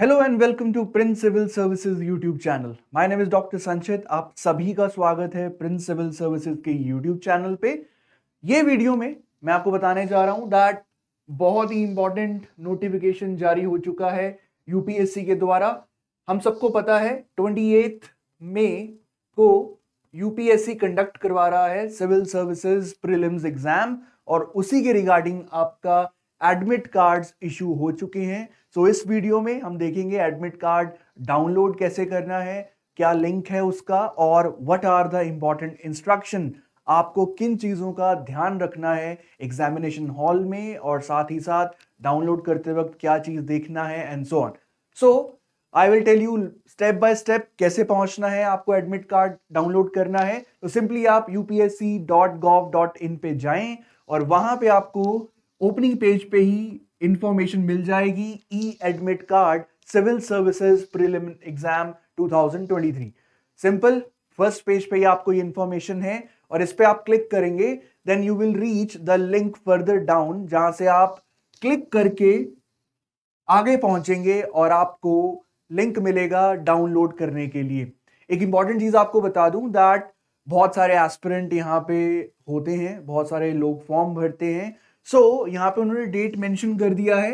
Hello and welcome to Prince Civil Services YouTube channel my name is doctor Sanchit आप सभी का स्वागत है प्रिंस सिविल सर्विसेज के यूट्यूब चैनल पे ये वीडियो में मैं आपको बताने जा रहा हूँ दैट बहुत ही इंपॉर्टेंट नोटिफिकेशन जारी हो चुका है यूपीएससी के द्वारा हम सबको पता है ट्वेंटी मे को यूपीएससी कंडक्ट करवा रहा है सिविल सर्विसेज प्रिलिम्स एग्जाम और उसी के रिगार्डिंग आपका एडमिट कार्ड्स इशू हो चुके हैं सो इस वीडियो में हम देखेंगे एडमिट कार्ड डाउनलोड कैसे करना है क्या लिंक है उसका और what are the important instruction आपको किन चीज़ों का ध्यान रखना है एग्जामिनेशन हॉल में और साथ ही साथ डाउनलोड करते वक्त क्या चीज़ देखना है and so on so I will tell you step by step कैसे पहुंचना है आपको एडमिट कार्ड डाउनलोड करना है तो सिंपली आप UPSC dot gov dot in पे जाएं और वहां पे आपको ओपनिंग पेज पे ही इंफॉर्मेशन मिल जाएगी e admit card civil services prelim exam 2023 simple first page पे ही आपको ये इंफॉर्मेशन है और इस पर आप क्लिक करेंगे then you will reach the link further down जहां से आप क्लिक करके आगे पहुंचेंगे और आपको लिंक मिलेगा डाउनलोड करने के लिए एक इंपॉर्टेंट चीज़ आपको बता दूं दैट बहुत सारे एस्पिरेंट यहाँ पे होते हैं बहुत सारे लोग फॉर्म भरते हैं सो so, यहाँ पे उन्होंने डेट मेंशन कर दिया है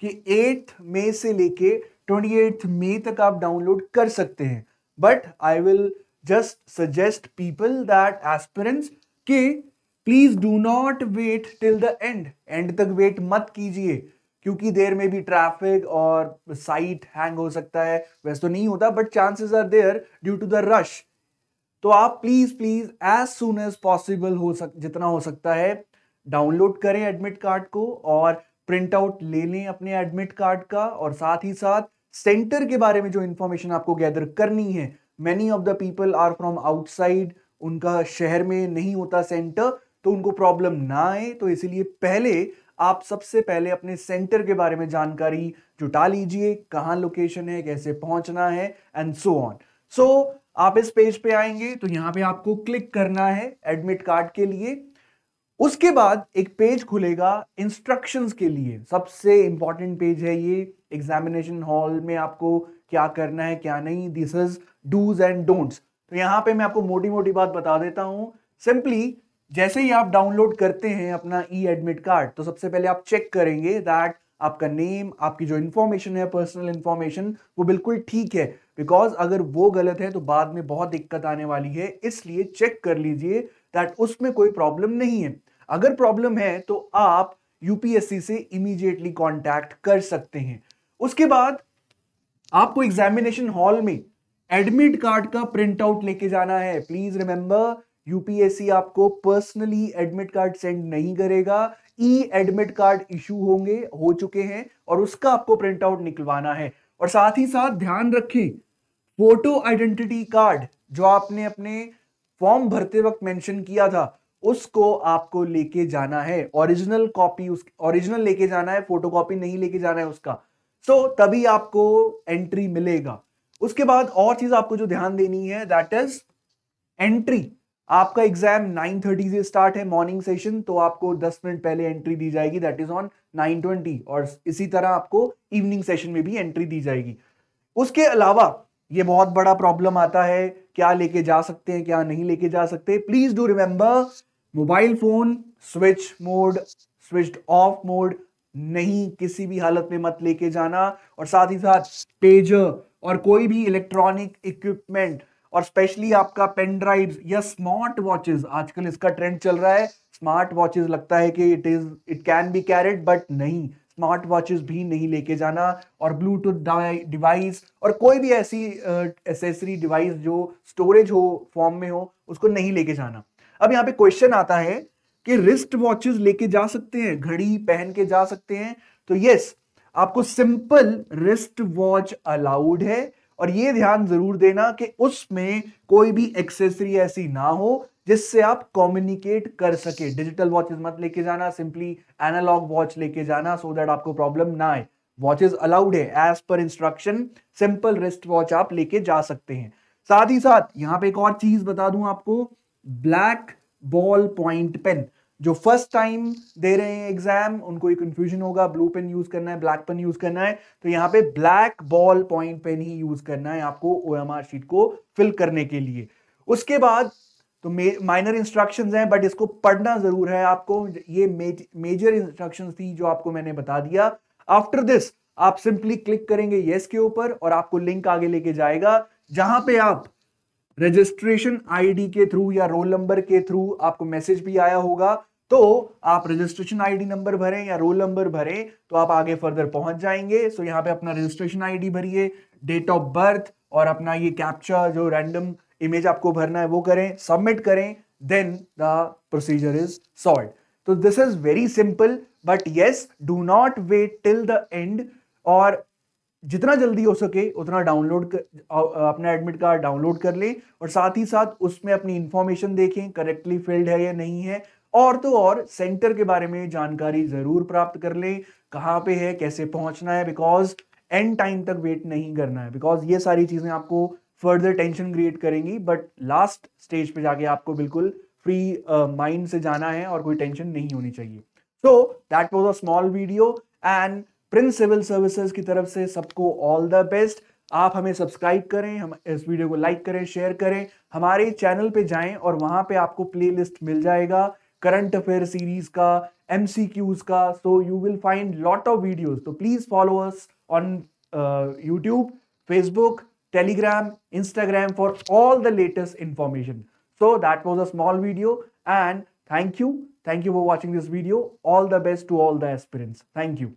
कि एट्थ मे से लेके ट्वेंटी एट्थ मे तक आप डाउनलोड कर सकते हैं but I will just suggest people that aspirants कि please do not wait till the end end तक वेट मत कीजिए क्योंकि देर में भी ट्रैफिक और साइट हैंग हो सकता है वैसे तो नहीं होता but chances are there due to the rush तो आप please please as soon as possible हो सक जितना हो सकता है डाउनलोड करें एडमिट कार्ड को और प्रिंट आउट ले लें अपने एडमिट कार्ड का और साथ ही साथ सेंटर के बारे में जो इन्फॉर्मेशन आपको गैदर करनी है many of the people are from outside उनका शहर में नहीं होता सेंटर तो उनको प्रॉब्लम ना आए तो इसीलिए पहले आप सबसे पहले अपने सेंटर के बारे में जानकारी जुटा लीजिए कहाँ लोकेशन है कैसे पहुंचना है एंड सो ऑन सो आप इस पेज पे आएंगे तो यहाँ पे आपको क्लिक करना है एडमिट कार्ड के लिए उसके बाद एक पेज खुलेगा इंस्ट्रक्शंस के लिए सबसे इंपॉर्टेंट पेज है ये एग्जामिनेशन हॉल में आपको क्या करना है क्या नहीं this is dos and don'ts तो यहां पे मैं आपको मोटी मोटी बात बता देता हूं सिंपली जैसे ही आप डाउनलोड करते हैं अपना ई एडमिट कार्ड तो सबसे पहले आप चेक करेंगे दैट आपका नेम आपकी जो इंफॉर्मेशन है पर्सनल इन्फॉर्मेशन वो बिल्कुल ठीक है बिकॉज अगर वो गलत है तो बाद में बहुत दिक्कत आने वाली है इसलिए चेक कर लीजिए दैट उसमें कोई प्रॉब्लम नहीं है अगर प्रॉब्लम है तो आप यूपीएससी से इमीडिएटली कॉन्टैक्ट कर सकते हैं उसके बाद आपको एग्जामिनेशन हॉल में एडमिट कार्ड का प्रिंट आउट लेके जाना है प्लीज रिमेंबर यूपीएससी आपको पर्सनली एडमिट कार्ड सेंड नहीं करेगा ई एडमिट कार्ड इशू होंगे हो चुके हैं और उसका आपको प्रिंट आउट निकलवाना है और साथ ही साथ ध्यान रखें फोटो आइडेंटिटी कार्ड जो आपने अपने फॉर्म भरते वक्त मेंशन किया था उसको आपको लेके जाना है ओरिजिनल कॉपी उस ओरिजिनल लेके जाना है फोटोकॉपी नहीं लेके जाना है उसका सो so, तभी आपको एंट्री मिलेगा उसके बाद और चीज आपको जो ध्यान देनी है दैट इज एंट्री आपका एग्जाम 9:30 से स्टार्ट है मॉर्निंग सेशन तो आपको 10 मिनट पहले एंट्री दी जाएगी दैट इज ऑन 9:20 और इसी तरह आपको इवनिंग सेशन में भी एंट्री दी जाएगी उसके अलावा ये बहुत बड़ा प्रॉब्लम आता है क्या लेके जा सकते हैं क्या नहीं लेके जा सकते please do remember mobile phone switch mode switch off mode नहीं किसी भी हालत में मत लेके जाना और साथ ही साथ पेजर और कोई भी इलेक्ट्रॉनिक इक्विपमेंट और स्पेशली आपका पेन ड्राइव या स्मार्ट वॉचेस आजकल इसका ट्रेंड चल रहा है स्मार्ट वॉचेस लगता है कि it is it can be carried but नहीं स्मार्ट वॉचेस भी नहीं लेके जाना और ब्लूटूथ डिवाइस और कोई भी ऐसी एसेसरी डिवाइस जो स्टोरेज हो फॉर्म में हो उसको नहीं लेके जाना अब यहाँ पे क्वेश्चन आता है कि रिस्ट वॉचेस लेके जा सकते हैं घड़ी पहन के जा सकते हैं तो यस आपको सिंपल रिस्ट वॉच अलाउड है और ये ध्यान जरूर देना कि उसमें कोई भी एक्सेसरी ऐसी ना हो जिससे आप कम्युनिकेट कर सके डिजिटल वॉचेस मत लेके जाना सिंपली एनालॉग वॉच लेके जाना सो so दैट आपको प्रॉब्लम ना आए वॉचेस अलाउड है as per instruction simple wrist watch आप लेके जा सकते हैं साथ ही साथ यहाँ पे एक और चीज बता दूं आपको ब्लैक बॉल पॉइंट पेन जो फर्स्ट टाइम दे रहे हैं एग्जाम उनको ये कंफ्यूजन होगा ब्लू पेन यूज करना है ब्लैक पेन यूज करना है तो यहाँ पे ब्लैक बॉल पॉइंट पेन ही यूज करना है आपको ओ शीट को फिल करने के लिए उसके बाद तो माइनर इंस्ट्रक्शंस हैं बट इसको पढ़ना ज़रूर है आपको ये मेजर इंस्ट्रक्शंस थी जो आपको मैंने बता दिया आफ्टर दिस आप सिंपली क्लिक करेंगे येस के ऊपर और आपको लिंक आगे लेके जाएगा जहां पे आप रजिस्ट्रेशन आईडी के थ्रू या रोल नंबर के थ्रू आपको मैसेज भी आया होगा तो आप रजिस्ट्रेशन आईडी नंबर भरें या रोल नंबर भरें तो आप आगे फर्दर पहुंच जाएंगे सो यहाँ पे अपना रजिस्ट्रेशन आईडी भरिए डेट ऑफ बर्थ और अपना ये कैप्चा जो रैंडम इमेज आपको भरना है वो करें सबमिट करें then the procedure is solve तो this is very simple but yes do not wait till the end और जितना जल्दी हो सके उतना डाउनलोड अपना एडमिट कार्ड डाउनलोड कर लें और साथ ही साथ उसमें अपनी इंफॉर्मेशन देखें करेक्टली फिल्ड है या नहीं है और तो और सेंटर के बारे में जानकारी ज़रूर प्राप्त कर लें कहाँ पे है कैसे पहुंचना है बिकॉज एंड टाइम तक वेट नहीं करना है बिकॉज ये सारी चीज़ें आपको फर्दर टेंशन क्रिएट करेंगी बट लास्ट स्टेज पे जाके आपको बिल्कुल फ्री माइंड uh, से जाना है और कोई टेंशन नहीं होनी चाहिए so that was a small video and Prince Civil Services की तरफ से सबको ऑल द बेस्ट आप हमें सब्सक्राइब करें हम इस वीडियो को लाइक करें शेयर करें हमारे चैनल पे जाएं और वहां पे आपको प्लेलिस्ट मिल जाएगा करंट अफेयर सीरीज का एम का so you will find lot of videos तो please follow us on YouTube Facebook Telegram, Instagram for all the latest information. So that was a small video and thank you. Thank you for watching this video. All the best to all the aspirants. Thank you.